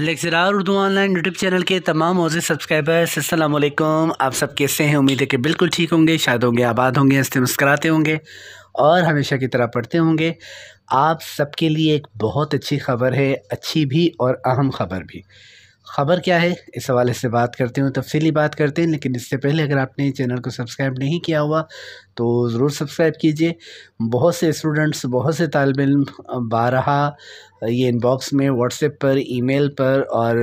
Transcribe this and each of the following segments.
lecturer Urdu online YouTube channel के तमाम मौजूद सब्सक्राइबर्स असलम आप सब कैसे हैं उम्मीद है कि बिल्कुल ठीक होंगे शायद होंगे आबाद होंगे हंसते मुस्कराते होंगे और हमेशा की तरह पढ़ते होंगे आप सबके लिए एक बहुत अच्छी खबर है अच्छी भी और अहम खबर भी ख़बर क्या है इस हवाले से बात करते हैं तफसीली बात करते हैं लेकिन इससे पहले अगर आपने चैनल को सब्सक्राइब नहीं किया हुआ तो ज़रूर सब्सक्राइब कीजिए बहुत से स्टूडेंट्स बहुत से तालब इम बारहा ये इनबॉक्स में व्हाट्सएप पर ईमेल पर और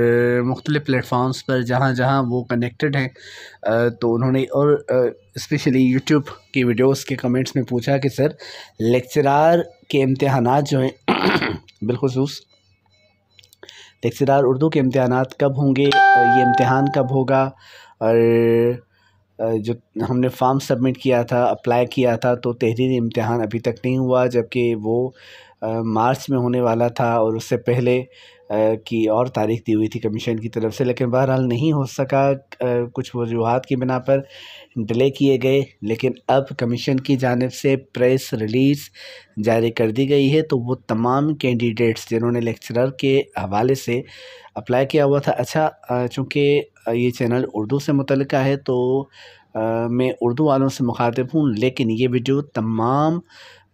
मुख्तलि प्लेटफॉर्म्स पर जहाँ जहाँ वो कनेक्टेड हैं तो उन्होंने और इस्पेशली यूट्यूब की वीडियोज़ के कमेंट्स में पूछा कि सर लेक्चरार के इम्तहान जो हैं बिलखसूस तकसीदार उर्दू के इम्तहान कब होंगे ये इम्तहान कब होगा और जो हमने फॉर्म सबमिट किया था अप्लाई किया था तो तहरीरी इम्तहान अभी तक नहीं हुआ जबकि वो मार्च में होने वाला था और उससे पहले की और तारीख दी हुई थी कमीशन की तरफ से लेकिन बहरहाल नहीं हो सका कुछ वजूहत की बिना पर डिले किए गए लेकिन अब कमीशन की जानब से प्रेस रिलीज़ जारी कर दी गई है तो वो तमाम कैंडिडेट्स जिन्होंने लेक्चरर के हवाले से अप्लाई किया हुआ था अच्छा चूँकि ये चैनल उर्दू से मुतल है तो आ, मैं उर्दू वालों से मुखातिब हूँ लेकिन ये वीडियो तमाम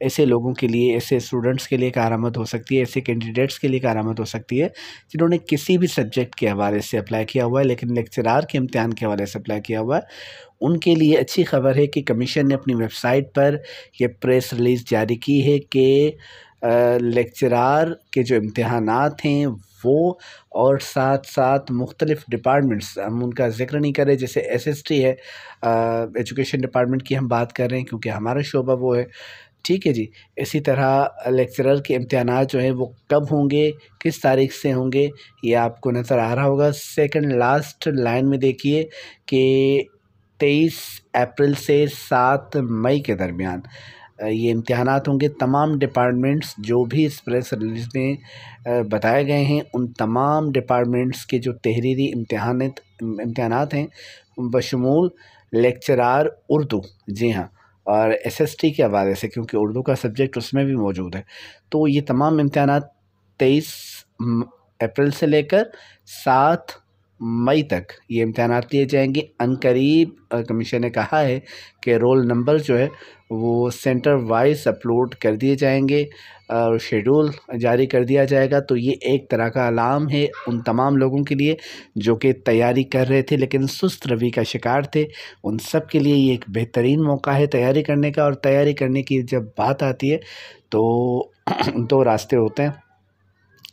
ऐसे लोगों के लिए ऐसे स्टूडेंट्स के लिए कारामद हो सकती है ऐसे कैंडिडेट्स के लिए कारामद हो सकती है जिन्होंने किसी भी सब्जेक्ट के हवाले से अप्लाई किया हुआ है लेकिन लेक्चरार के इम्तहान के हवाले से अप्लाई किया हुआ है उनके लिए अच्छी खबर है कि कमीशन ने अपनी वेबसाइट पर यह प्रेस रिलीज़ जारी की है कि लेक्चरार के जो इम्तहान हैं वो और साथ साथ मुख्तलिफ़ डिपार्टमेंट्स हम उनका ज़िक्र नहीं करें जैसे एस एस टी है एजुकेशन डिपार्टमेंट की हम बात कर रहे हैं क्योंकि हमारा शोबा वो है ठीक है जी इसी तरह लेक्चरर के इम्तहान जो हैं वो कब होंगे किस तारीख से होंगे ये आपको नज़र आ रहा होगा सेकंड लास्ट लाइन में देखिए कि तेईस अप्रैल से सात मई के दरमियान ये इम्तहान होंगे तमाम डिपार्टमेंट्स जो भी इस प्रेस रिलीज़ में बताए गए हैं उन तमाम डिपार्टमेंट्स के जो तहरीरी इम्तहान इम्तहान हैं बशमूल लेक्चरार उर्दू जी हाँ और एसएसटी के हवाले से क्योंकि उर्दू का सब्जेक्ट उसमें भी मौजूद है तो ये तमाम इम्तहान तेईस अप्रैल से लेकर सात मई तक ये इम्तहान लिए जाएंगे अनकरीब कमीशन ने कहा है कि रोल नंबर जो है वो सेंटर वाइज अपलोड कर दिए जाएंगे और शेड्यूल जारी कर दिया जाएगा तो ये एक तरह का अलार्म है उन तमाम लोगों के लिए जो कि तैयारी कर रहे थे लेकिन सुस्त रवि का शिकार थे उन सब के लिए ये एक बेहतरीन मौका है तैयारी करने का और तैयारी करने की जब बात आती है तो दो रास्ते होते हैं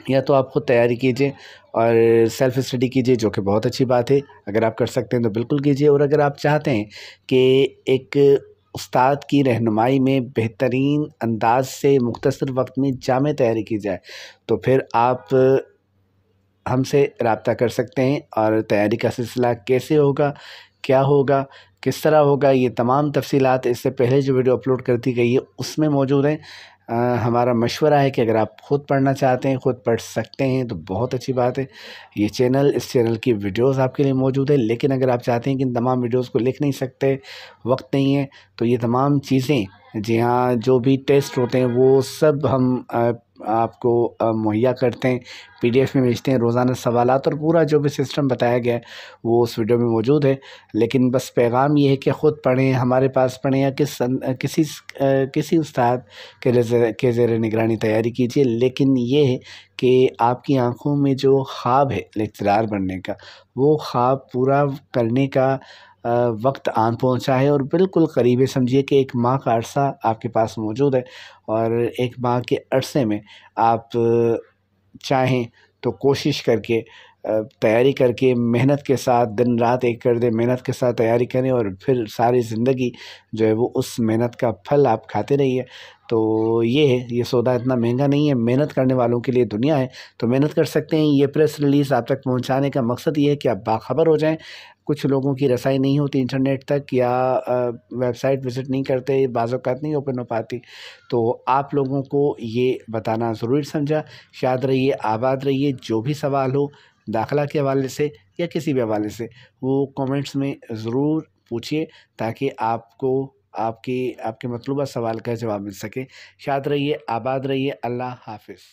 या तो आप खुद तैयारी कीजिए और सेल्फ स्टडी कीजिए जो कि बहुत अच्छी बात है अगर आप कर सकते हैं तो बिल्कुल कीजिए और अगर आप चाहते हैं कि एक उस्ताद की रहनुमाई में बेहतरीन अंदाज से मुख्तर वक्त में जाम तैयारी की जाए तो फिर आप हमसे रबता कर सकते हैं और तैयारी का सिलसिला कैसे होगा क्या होगा किस तरह होगा ये तमाम तफसीत इससे पहले जो वीडियो अपलोड कर दी गई है उसमें मौजूद हैं हमारा मशवरा है कि अगर आप ख़ुद पढ़ना चाहते हैं ख़ुद पढ़ सकते हैं तो बहुत अच्छी बात है ये चैनल इस चैनल की वीडियोस आपके लिए मौजूद है लेकिन अगर आप चाहते हैं कि इन तमाम वीडियोस को लिख नहीं सकते वक्त नहीं है तो ये तमाम चीज़ें जी हाँ जो भी टेस्ट होते हैं वो सब हम आपको मुहैया करते हैं पीडीएफ में भेजते हैं रोज़ाना सवाल और पूरा जो भी सिस्टम बताया गया है वो उस वीडियो में मौजूद है लेकिन बस पैगाम ये है कि ख़ुद पढ़ें हमारे पास पढ़ें या किस अं, किसी किसी उस्ताद के के ज़ेर निगरानी तैयारी कीजिए लेकिन ये है कि आपकी आंखों में जो ख्वाब है लेक्चरार बनने का वो ख्वाब पूरा करने का वक्त आन पहुंचा है और बिल्कुल करीब है समझिए कि एक माह का अरसा आपके पास मौजूद है और एक माह के अरसे में आप चाहें तो कोशिश करके तैयारी करके मेहनत के साथ दिन रात एक कर दें मेहनत के साथ तैयारी करें और फिर सारी ज़िंदगी जो है वो उस मेहनत का फल आप खाते रहिए तो ये है ये सौदा इतना महंगा नहीं है मेहनत करने वालों के लिए दुनिया है तो मेहनत कर सकते हैं ये प्रेस रिलीज़ आप तक पहुंचाने का मकसद ये है कि आप बाखबर हो जाएं कुछ लोगों की रसाई नहीं होती इंटरनेट तक या वेबसाइट विज़िट नहीं करते बाज़ात नहीं ओपन हो पाती तो आप लोगों को ये बताना ज़रूरी समझा शाद रहिए आबाद रहिए जो भी सवाल हो दाखला के हवाले से या किसी भी हवाले से वो कमेंट्स में ज़रूर पूछिए ताकि आपको आपकी आपके मतलूबा सवाल का जवाब मिल सके शाद रहिए आबाद रहिए अल्लाह हाफिज़